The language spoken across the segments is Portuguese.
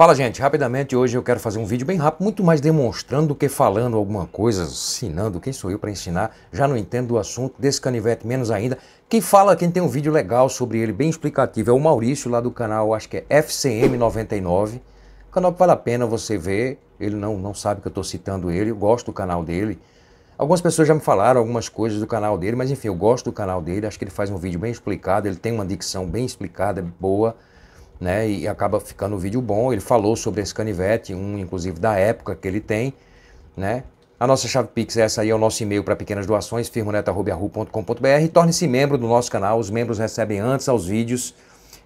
Fala gente, rapidamente hoje eu quero fazer um vídeo bem rápido, muito mais demonstrando do que falando alguma coisa, ensinando, quem sou eu para ensinar, já não entendo o assunto, desse canivete menos ainda. Quem fala, quem tem um vídeo legal sobre ele, bem explicativo, é o Maurício lá do canal, acho que é FCM99, canal que vale a pena você ver, ele não, não sabe que eu estou citando ele, eu gosto do canal dele. Algumas pessoas já me falaram algumas coisas do canal dele, mas enfim, eu gosto do canal dele, acho que ele faz um vídeo bem explicado, ele tem uma dicção bem explicada, boa, né? E acaba ficando um vídeo bom. Ele falou sobre esse canivete, um inclusive da época que ele tem, né? A nossa chave Pix é essa aí, é o nosso e-mail para pequenas doações, firmoneta.com.br. Torne-se membro do nosso canal, os membros recebem antes aos vídeos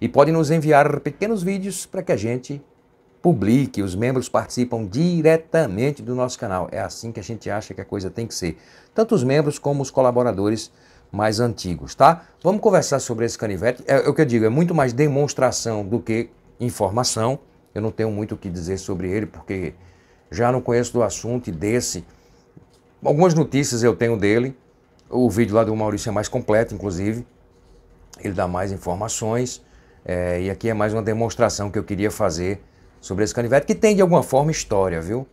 e podem nos enviar pequenos vídeos para que a gente publique. Os membros participam diretamente do nosso canal. É assim que a gente acha que a coisa tem que ser. Tanto os membros como os colaboradores mais antigos, tá? Vamos conversar sobre esse canivete. É, é o que eu digo, é muito mais demonstração do que informação. Eu não tenho muito o que dizer sobre ele, porque já não conheço do assunto e desse. Algumas notícias eu tenho dele. O vídeo lá do Maurício é mais completo, inclusive. Ele dá mais informações. É, e aqui é mais uma demonstração que eu queria fazer sobre esse canivete, que tem de alguma forma história, viu?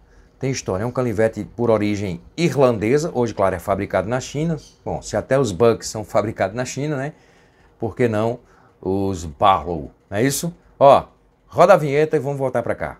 tem história. É um canivete por origem irlandesa, hoje, claro, é fabricado na China. Bom, se até os Bucks são fabricados na China, né? Por que não os Barlow? Não é isso? Ó, roda a vinheta e vamos voltar para cá.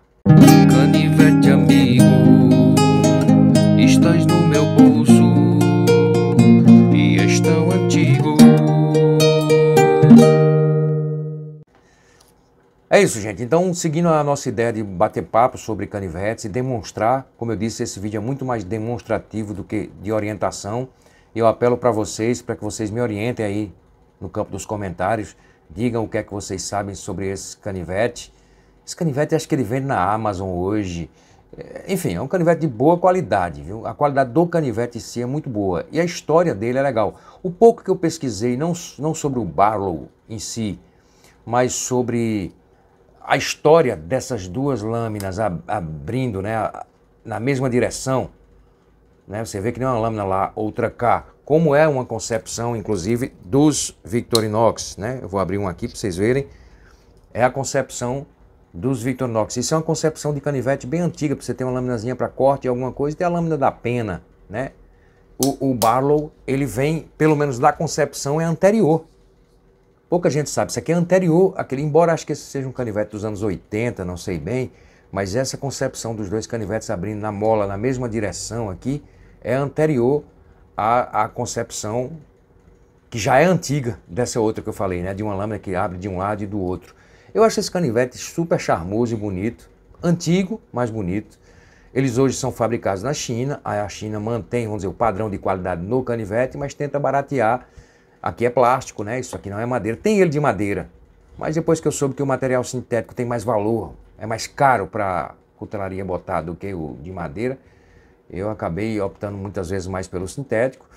É isso, gente. Então, seguindo a nossa ideia de bater papo sobre canivetes e demonstrar, como eu disse, esse vídeo é muito mais demonstrativo do que de orientação. Eu apelo para vocês, para que vocês me orientem aí no campo dos comentários, digam o que é que vocês sabem sobre esse canivete. Esse canivete acho que ele vende na Amazon hoje. É, enfim, é um canivete de boa qualidade, viu? A qualidade do canivete em si é muito boa e a história dele é legal. O pouco que eu pesquisei, não, não sobre o Barlow em si, mas sobre a história dessas duas lâminas abrindo né, na mesma direção, né, você vê que não é uma lâmina lá, outra cá, como é uma concepção, inclusive, dos Victorinox. Né? Eu vou abrir um aqui para vocês verem. É a concepção dos Victorinox. Isso é uma concepção de canivete bem antiga, para você ter uma laminazinha para corte e alguma coisa, e tem a lâmina da pena. Né? O, o Barlow, ele vem, pelo menos da concepção, é anterior Pouca gente sabe, isso aqui é anterior àquele, embora acho que esse seja um canivete dos anos 80, não sei bem, mas essa concepção dos dois canivetes abrindo na mola na mesma direção aqui é anterior à, à concepção que já é antiga dessa outra que eu falei, né? De uma lâmina que abre de um lado e do outro. Eu acho esse canivete super charmoso e bonito, antigo, mas bonito. Eles hoje são fabricados na China, a China mantém, vamos dizer, o padrão de qualidade no canivete, mas tenta baratear Aqui é plástico, né? Isso aqui não é madeira. Tem ele de madeira. Mas depois que eu soube que o material sintético tem mais valor, é mais caro para cutelaria botar do que o de madeira, eu acabei optando muitas vezes mais pelo sintético.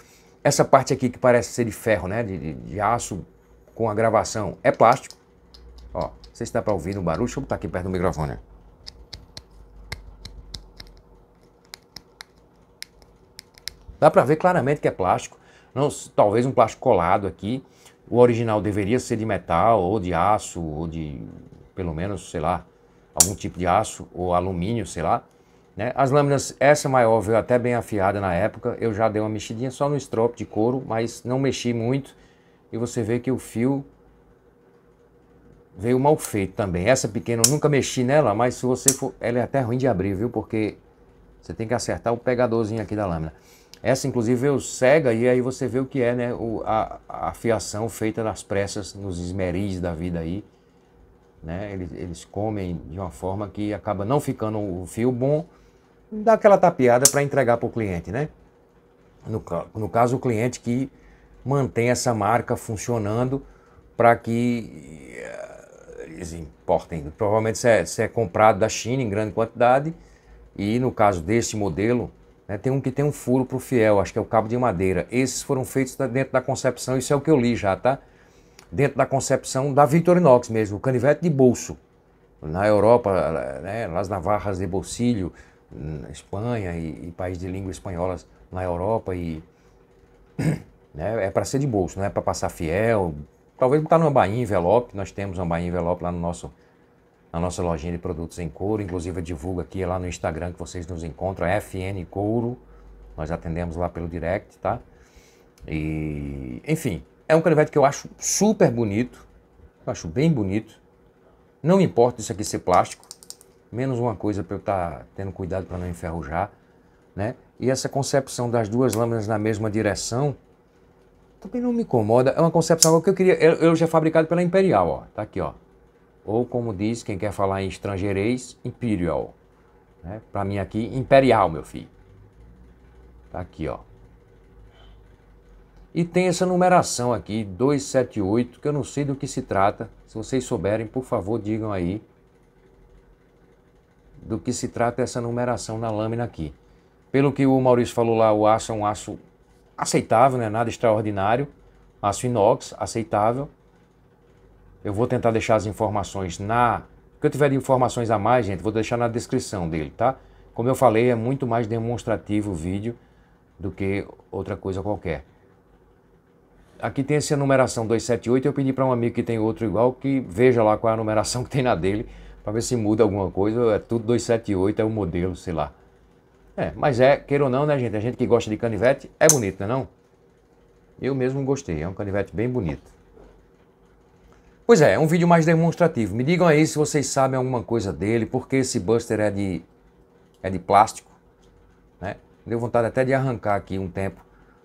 Essa parte aqui que parece ser de ferro, né? De, de, de aço com a gravação é plástico. Ó, não sei se dá para ouvir no barulho. Deixa eu botar aqui perto do microfone. Né? Dá para ver claramente que é plástico não, talvez um plástico colado aqui. O original deveria ser de metal ou de aço ou de pelo menos, sei lá, algum tipo de aço ou alumínio, sei lá. Né? As lâminas, essa maior veio até bem afiada na época, eu já dei uma mexidinha só no estrope de couro, mas não mexi muito. E você vê que o fio veio mal feito também. Essa pequena eu nunca mexi nela, mas se você for... Ela é até ruim de abrir, viu? Porque você tem que acertar o pegadorzinho aqui da lâmina. Essa, inclusive, eu cega e aí você vê o que é né, o, a, a fiação feita nas pressas, nos esmeris da vida aí. Né? Eles, eles comem de uma forma que acaba não ficando o fio bom, dá aquela tapeada para entregar para o cliente. Né? No, no caso, o cliente que mantém essa marca funcionando para que eh, eles importem. Provavelmente se é, se é comprado da China em grande quantidade, e no caso desse modelo, né? Tem um que tem um furo para o fiel, acho que é o cabo de madeira. Esses foram feitos dentro da concepção, isso é o que eu li já, tá? Dentro da concepção da Victorinox mesmo, o canivete de bolso. Na Europa, né, nas navarras de bolsilho, na hum, Espanha e, e países de língua espanhola na Europa e né, é para ser de bolso, não é para passar fiel. Talvez botar numa bainha envelope, nós temos uma bainha envelope lá no nosso a nossa lojinha de produtos em couro. Inclusive, divulga aqui lá no Instagram que vocês nos encontram, FN Couro. Nós atendemos lá pelo direct, tá? E, enfim, é um canivete que eu acho super bonito. Eu acho bem bonito. Não importa isso aqui ser plástico. Menos uma coisa para eu estar tá tendo cuidado para não enferrujar, né? E essa concepção das duas lâminas na mesma direção também não me incomoda. É uma concepção que eu queria. Eu, eu já fabricado pela Imperial, ó. Tá aqui, ó ou como diz quem quer falar em estrangeirês, imperial. Né? Para mim aqui, imperial, meu filho. Tá aqui, ó. E tem essa numeração aqui, 278, que eu não sei do que se trata. Se vocês souberem, por favor, digam aí do que se trata essa numeração na lâmina aqui. Pelo que o Maurício falou lá, o aço é um aço aceitável, né? nada extraordinário. Aço inox, aceitável. Eu vou tentar deixar as informações na. O que eu tiver de informações a mais, gente, vou deixar na descrição dele, tá? Como eu falei, é muito mais demonstrativo o vídeo do que outra coisa qualquer. Aqui tem essa numeração 278. Eu pedi para um amigo que tem outro igual que veja lá qual é a numeração que tem na dele, para ver se muda alguma coisa. É tudo 278, é o um modelo, sei lá. É, mas é, queira ou não, né, gente? A gente que gosta de canivete é bonito, não é? Não? Eu mesmo gostei, é um canivete bem bonito. Pois é, é um vídeo mais demonstrativo. Me digam aí se vocês sabem alguma coisa dele, porque esse Buster é de, é de plástico. Né? Deu vontade até de arrancar aqui um tempo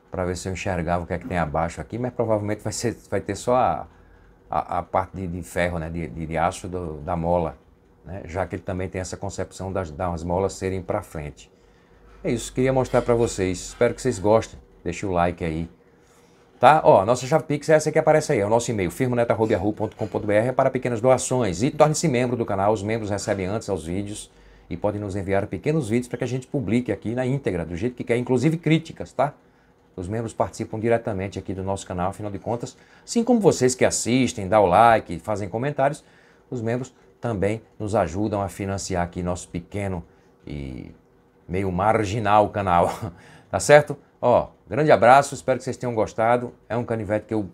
para ver se eu enxergava o que é que tem abaixo aqui, mas provavelmente vai, ser, vai ter só a, a, a parte de, de, ferro, né? de, de, de aço do, da mola, né? já que ele também tem essa concepção das, das molas serem para frente. É isso, queria mostrar para vocês. Espero que vocês gostem. Deixa o like aí. Tá? Ó, nossa chave Pix é essa que aparece aí, é o nosso e-mail, firmoneta.com.br é para pequenas doações. E torne-se membro do canal, os membros recebem antes aos vídeos e podem nos enviar pequenos vídeos para que a gente publique aqui na íntegra, do jeito que quer, inclusive críticas, tá? Os membros participam diretamente aqui do nosso canal, afinal de contas, assim como vocês que assistem, dão like, fazem comentários, os membros também nos ajudam a financiar aqui nosso pequeno e meio marginal canal, tá certo? Ó, Grande abraço, espero que vocês tenham gostado. É um canivete que eu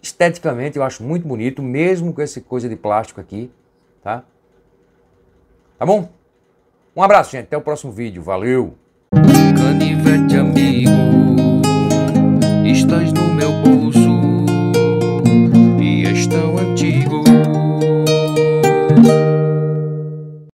esteticamente eu acho muito bonito, mesmo com essa coisa de plástico aqui, tá? Tá bom? Um abraço, gente. Até o próximo vídeo. Valeu!